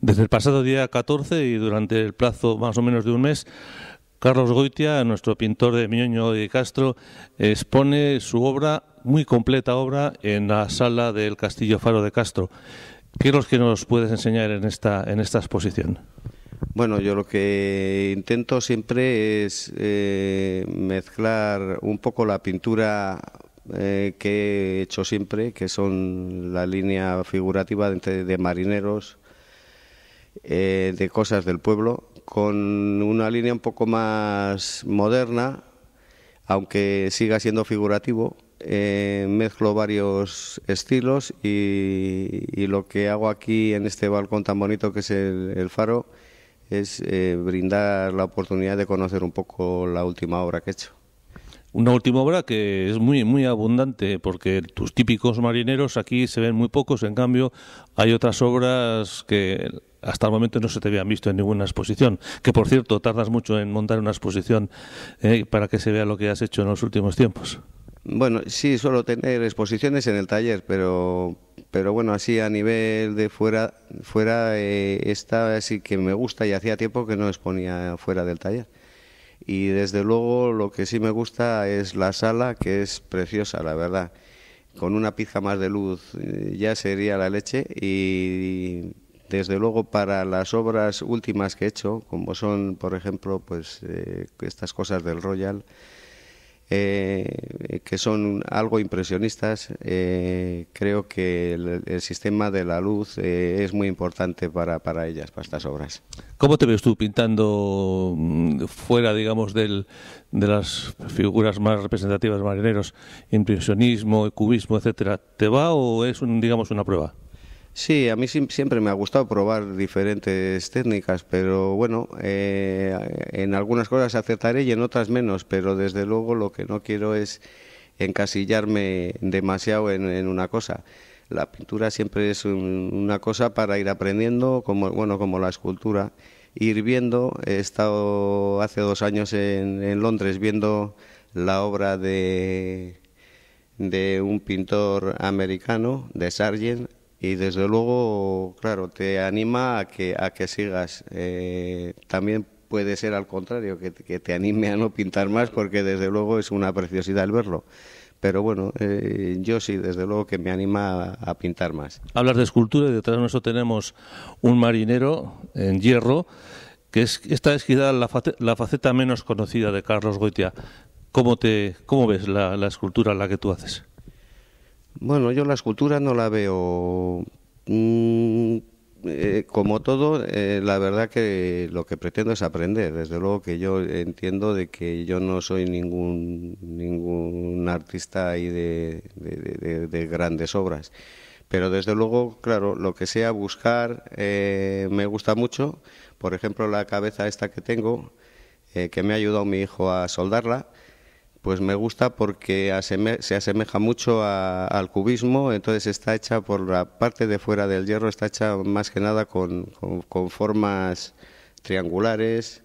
Desde el pasado día 14 y durante el plazo más o menos de un mes, Carlos Goitia, nuestro pintor de Miñoño y Castro, expone su obra, muy completa obra, en la sala del Castillo Faro de Castro. ¿Qué es lo que nos puedes enseñar en esta, en esta exposición? Bueno, yo lo que intento siempre es eh, mezclar un poco la pintura eh, que he hecho siempre, que son la línea figurativa de, de marineros, eh, de cosas del pueblo, con una línea un poco más moderna, aunque siga siendo figurativo. Eh, mezclo varios estilos y, lo que hago aquí en este balcón tan bonito que es el, faro es eh, brindar la oportunidad de conocer un poco la última obra que he hecho. Una última obra que es muy, muy abundante, porque tus típicos marineros aquí se ven muy pocos, en cambio hay otras obras que hasta el momento no se te habían visto en ninguna exposición, que por cierto tardas mucho en montar una exposición eh, para que se vea lo que has hecho en los últimos tiempos. Bueno, sí, suelo tener exposiciones en el taller, pero, pero bueno, así a nivel de fuera, fuera eh, esta sí que me gusta y hacía tiempo que no exponía fuera del taller y desde luego lo que sí me gusta es la sala, que es preciosa, la verdad. Con una pizca más de luz eh, ya sería la leche y desde luego para las obras últimas que he hecho, como son, por ejemplo, pues eh, estas cosas del Royal, eh, que son algo impresionistas. Eh, creo que el, sistema de la luz eh, es muy importante para, para, ellas, para estas obras. ¿Cómo te ves tú pintando mm, fuera, digamos, del, de las figuras más representativas de marineros, impresionismo, cubismo, etcétera? ¿Te va o es, digamos, una prueba? Sí, a mí siempre me ha gustado probar diferentes técnicas, pero bueno, eh, en algunas cosas aceptaré y en otras menos, pero desde luego lo que no quiero es encasillarme demasiado en, una cosa. La pintura siempre es una cosa para ir aprendiendo, como bueno, como la escultura, ir viendo. He estado hace dos años en, Londres viendo la obra de de un pintor americano, de Sargent, y desde luego, claro, te anima a que, a que sigas. Eh, también puede ser al contrario, que, te anime a no pintar más porque desde luego es una preciosidad el verlo. Pero bueno, eh, yo sí, desde luego que me anima a, pintar más. Hablas de escultura y detrás de nosotros tenemos un marinero en hierro, que es, esta es quizá la, la faceta menos conocida de Carlos Goitia. ¿Cómo, te, cómo ves la, la escultura la que tú haces? Bueno, yo la escultura no la veo... Mm, eh, como todo, eh, la verdad que lo que pretendo es aprender. Desde luego que yo entiendo de que yo no soy ningún, ningún artista ahí de, grandes obras. Pero desde luego, claro, lo que sea buscar eh, me gusta mucho. Por ejemplo, la cabeza esta que tengo, que me ha ayudado mi hijo a soldarla, pues me gusta porque se asemeja mucho al cubismo, entonces está hecha por la parte de fuera del hierro, está hecha más que nada con, formas triangulares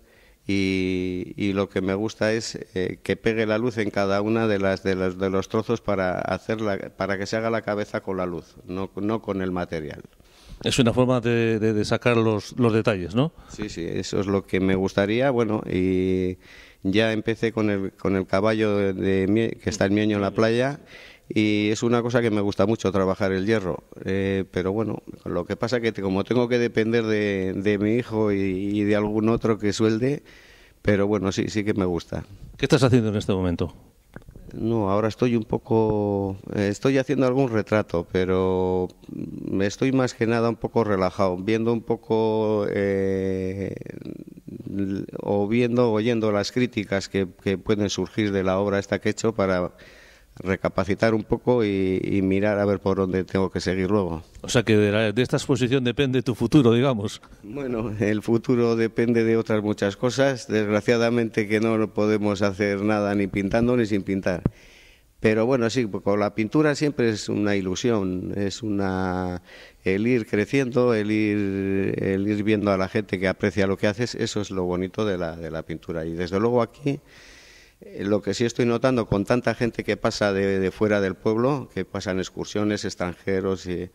y, lo que me gusta es eh, que pegue la luz en cada una de las de los, trozos para hacer para que se haga la cabeza con la luz, no con el material. Es una forma de, sacar los, detalles, ¿no? Sí, sí, eso es lo que me gustaría. Bueno, y ya empecé con el, con el caballo de, que está en Mieño en la playa y es una cosa que me gusta mucho trabajar el hierro eh, pero bueno lo que pasa que como tengo que depender de, de mi hijo y, y, de algún otro que suelde pero bueno sí sí que me gusta qué estás haciendo en este momento no, ahora estoy un poco, eh, estoy haciendo algún retrato, pero me estoy más que nada un poco relajado, viendo un poco eh, o viendo, oyendo las críticas que, que pueden surgir de la obra esta que he hecho para recapacitar un poco y, mirar a ver por dónde tengo que seguir luego. O sea que de, esta exposición depende tu futuro, digamos. Bueno, el futuro depende de otras muchas cosas. Desgraciadamente que no podemos hacer nada ni pintando ni sin pintar. Pero bueno, sí, pues con la pintura siempre es una ilusión, es una el ir creciendo, el ir, el ir viendo a la gente que aprecia lo que haces, eso es lo bonito de la, de la pintura. Y desde luego aquí eh, lo que sí estoy notando con tanta gente que pasa de, fuera del pueblo, que pasan excursiones, extranjeros y,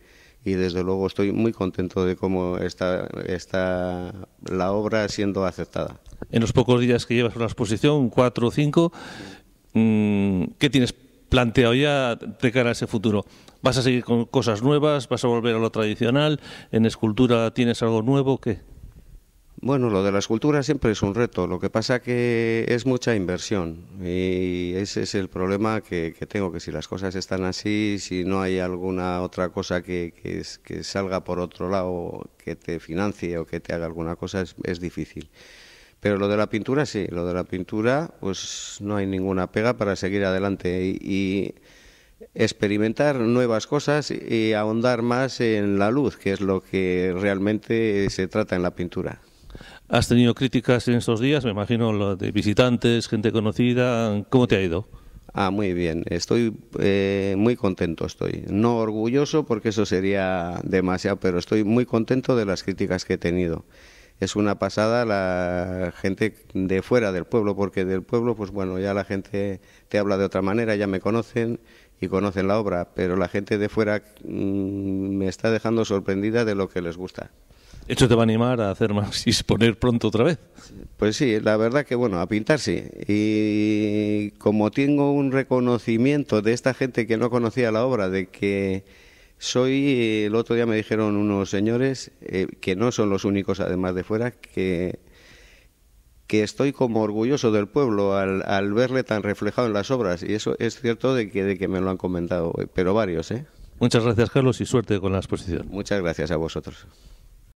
desde luego estoy muy contento de cómo está, está la obra siendo aceptada. En los pocos días que llevas una exposición, cuatro o cinco, mm, ¿qué tienes planteado ya de cara a ese futuro? ¿Vas a seguir con cosas nuevas? ¿Vas a volver a lo tradicional? ¿En escultura tienes algo nuevo? ¿Qué? Bueno, lo de la escultura siempre es un reto, lo que pasa que es mucha inversión y ese es el problema que, tengo, que si las cosas están así, si no hay alguna otra cosa que, salga por otro lado, que te financie o que te haga alguna cosa, es, difícil. Pero lo de la pintura sí, lo de la pintura pues no hay ninguna pega para seguir adelante y experimentar nuevas cosas y ahondar más en la luz, que es lo que realmente se trata en la pintura. ¿Has tenido críticas en estos días? Me imagino de visitantes, gente conocida. ¿Cómo te ha ido? Ah, muy bien. Estoy eh, muy contento, estoy. No orgulloso porque eso sería demasiado, pero estoy muy contento de las críticas que he tenido. Es una pasada la gente de fuera del pueblo, porque del pueblo, pues bueno, ya la gente te habla de otra manera, ya me conocen y conocen la obra, pero la gente de fuera mm, me está dejando sorprendida de lo que les gusta. Esto te va a animar a hacer más y exponer pronto otra vez. Pues sí, la verdad que bueno, a pintar sí. Y como tengo un reconocimiento de esta gente que no conocía la obra, de que soy, el otro día me dijeron unos señores, eh, que no son los únicos además de fuera, que, que estoy como orgulloso del pueblo al, verle tan reflejado en las obras. Y eso es cierto de que, de que me lo han comentado, eh, pero varios. ¿eh? Muchas gracias Carlos y suerte con la exposición. Muchas gracias a vosotros.